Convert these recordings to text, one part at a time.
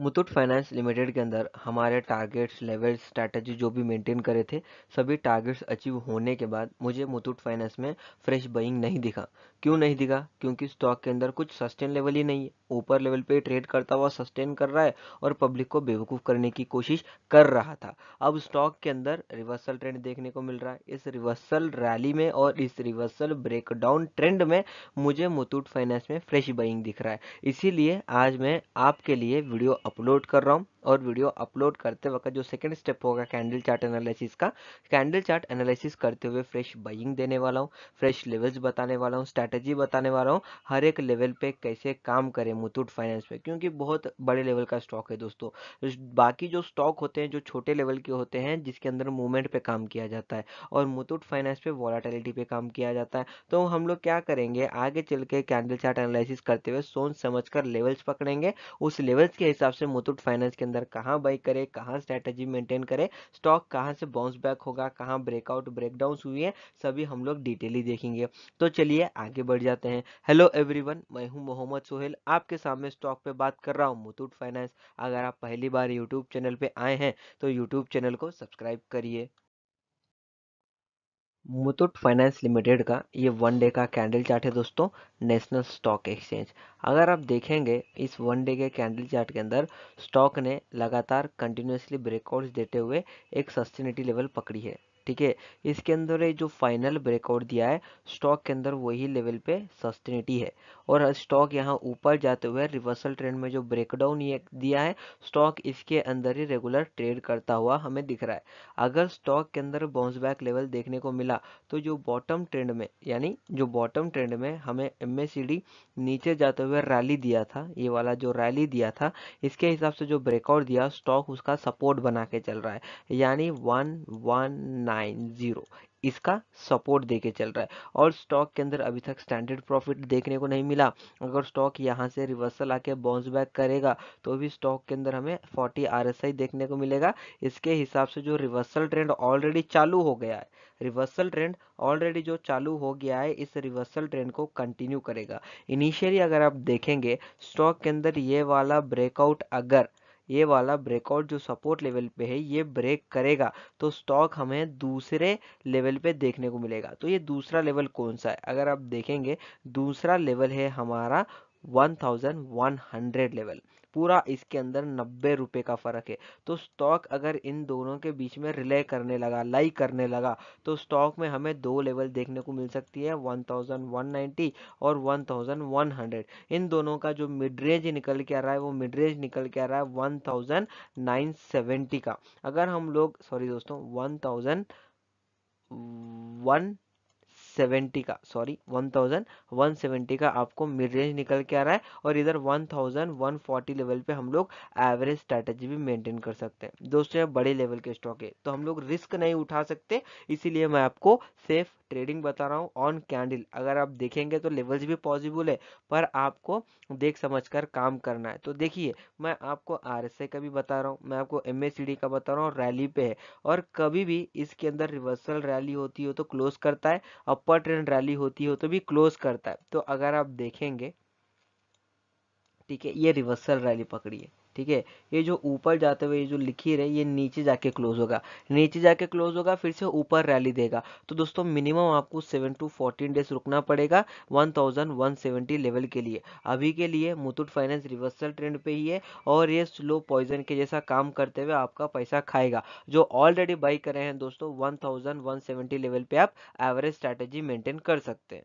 Muthoot finance limited के अंदर हमारे टारगेट्स लेवल स्ट्रैटेजी जो भी मेंटेन करे थे सभी टारगेट्स अचीव होने के बाद मुझे मुथूट फाइनेंस में फ्रेश बाइंग नहीं दिखा क्यों नहीं दिखा क्योंकि स्टॉक के अंदर कुछ सस्टेन लेवल ही नहीं है ऊपर लेवल पे ट्रेड करता हुआ सस्टेन कर रहा है और पब्लिक को बेवकूफ़ करने की कोशिश कर रहा था अब स्टॉक के अंदर रिवर्सल ट्रेंड देखने को मिल रहा है इस रिवर्सल रैली में और इस रिवर्सल ब्रेकडाउन ट्रेंड में मुझे मुथूट फाइनेंस में फ्रेश बाइंग दिख रहा है इसीलिए आज मैं आपके लिए वीडियो अपलोड कर रहा हूँ और वीडियो अपलोड करते वक्त जो सेकंड स्टेप होगा कैंडल चार्ट एनालिसिस का कैंडल चार्ट एनालिसिस करते हुए फ्रेश बाइंग देने वाला हूँ फ्रेश लेवल्स बताने वाला हूँ स्ट्रैटेजी बताने वाला हूँ हर एक लेवल पे कैसे काम करें मुथूट फाइनेंस पे क्योंकि बहुत बड़े लेवल का स्टॉक है दोस्तों बाकी जो स्टॉक होते हैं जो छोटे लेवल के होते हैं जिसके अंदर मूवमेंट पे काम किया जाता है और मुथूट फाइनेंस पे वॉलाटिलिटी पे काम किया जाता है तो हम लोग क्या करेंगे आगे चल के कैंडल चार्ट एनालिसिस करते हुए सोच समझ कर लेवल्स पकड़ेंगे उस लेवल्स के हिसाब से मुथुट फाइनेंस के अंदर कहाँ बाई करे कहाँ स्ट्रैटेजी मेंटेन करे स्टॉक कहाँ से बाउंस बैक होगा कहाँ ब्रेकआउट ब्रेकडाउन हुई है सभी हम लोग डिटेली देखेंगे तो चलिए आगे बढ़ जाते हैं हेलो एवरीवन मैं हूँ मोहम्मद सोहेल आपके सामने स्टॉक पे बात कर रहा हूँ मुथुट फाइनेंस अगर आप पहली बार यूट्यूब चैनल पे आए हैं तो यूट्यूब चैनल को सब्सक्राइब करिए मुथूट फाइनेंस लिमिटेड का ये वन डे का कैंडल चार्ट है दोस्तों नेशनल स्टॉक एक्सचेंज अगर आप देखेंगे इस वन डे के कैंडल चार्ट के अंदर स्टॉक ने लगातार कंटिन्यूसली ब्रेकआउट्स देते हुए एक सस्टेनिटी लेवल पकड़ी है ठीक है इसके अंदर जो फाइनल ब्रेकआउट दिया है स्टॉक के अंदर वही लेवल पे सस्टेनिटी है और स्टॉक यहाँ ऊपर जाते हुए रिवर्सल ट्रेंड में जो ब्रेकडाउन ये दिया है स्टॉक इसके अंदर ही रेगुलर ट्रेड करता हुआ हमें दिख रहा है अगर स्टॉक के अंदर बाउंस बैक लेवल देखने को मिला तो जो बॉटम ट्रेंड में यानी जो बॉटम ट्रेंड में हमें एम नीचे जाते हुए रैली दिया था ये वाला जो रैली दिया था इसके हिसाब से जो ब्रेकआउट दिया स्टॉक उसका सपोर्ट बना के चल रहा है यानी वन नाइन इसका सपोर्ट देके चल रहा है और स्टॉक के अंदर अभी तक स्टैंडर्ड प्रॉफिट देखने को नहीं मिला अगर स्टॉक यहाँ से रिवर्सल आके बाउंस बैक करेगा तो भी स्टॉक के अंदर हमें 40 आरएसआई देखने को मिलेगा इसके हिसाब से जो रिवर्सल ट्रेंड ऑलरेडी चालू हो गया है रिवर्सल ट्रेंड ऑलरेडी जो चालू हो गया है इस रिवर्सल ट्रेंड को कंटिन्यू करेगा इनिशियली अगर आप देखेंगे स्टॉक के अंदर ये वाला ब्रेकआउट अगर ये वाला ब्रेकआउट जो सपोर्ट लेवल पे है ये ब्रेक करेगा तो स्टॉक हमें दूसरे लेवल पे देखने को मिलेगा तो ये दूसरा लेवल कौन सा है अगर आप देखेंगे दूसरा लेवल है हमारा 1100 लेवल पूरा इसके अंदर नब्बे रुपये का फ़र्क है तो स्टॉक अगर इन दोनों के बीच में रिले करने लगा लाई करने लगा तो स्टॉक में हमें दो लेवल देखने को मिल सकती है 1190 और 1100 इन दोनों का जो मिड रेंज निकल के आ रहा है वो मिड रेंज निकल के आ रहा है 1970 का अगर हम लोग सॉरी दोस्तों 1000 वन सेवेंटी का sorry one thousand one seventy का आपको मिड रेंज निकल के आ रहा है और इधर one thousand one forty level पे हम लोग एवरेज स्ट्रेटेजी भी मेंटेन कर सकते हैं दोस्तों बड़े लेवल के स्टॉक है तो हम लोग रिस्क नहीं उठा सकते इसीलिए मैं आपको सेफ ट्रेडिंग बता रहा हूँ ऑन कैंडल अगर आप देखेंगे तो लेवल्स भी पॉसिबल है पर आपको देख समझ कर काम करना है तो देखिए मैं आपको आर का भी बता रहा हूँ मैं आपको एम का बता रहा हूँ रैली पे है और कभी भी इसके अंदर रिवर्सल रैली होती हो तो क्लोज करता है अप पर ट्रेंड रैली होती हो तो भी क्लोज करता है तो अगर आप देखेंगे ठीक है ये रिवर्सल रैली पकड़ी है ठीक है ये जो ऊपर जाते हुए ये जो लिखी रहे ये नीचे जाके क्लोज होगा नीचे जाके क्लोज होगा फिर से ऊपर रैली देगा तो दोस्तों मिनिमम आपको सेवन टू फोर्टीन डेज रुकना पड़ेगा one thousand one seventy level के लिए अभी के लिए मुथुट फाइनेंस रिवर्सल ट्रेंड पे ही है और ये स्लो पॉइजन के जैसा काम करते हुए आपका पैसा खाएगा जो ऑलरेडी बाई करे हैं दोस्तों वन थाउजेंड वन लेवल पे आप एवरेज स्ट्रैटेजी मेंटेन कर सकते हैं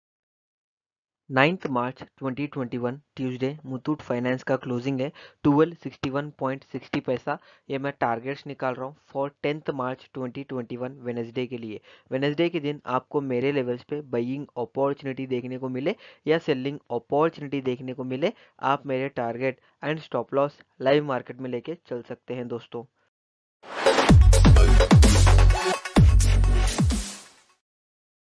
ninth March 2021 Tuesday Muthoot finance का क्लोजिंग है twelve sixty one point sixty paisa ये मैं टारगेट्स निकाल रहा हूँ फॉर टेंथ मार्च 2021 वेनेसडे के लिए वेनेसडे के दिन आपको मेरे लेवल्स पे बाइंग अपॉर्चुनिटी देखने को मिले या सेलिंग अपॉर्चुनिटी देखने को मिले आप मेरे target and stop loss live market में लेके चल सकते हैं दोस्तों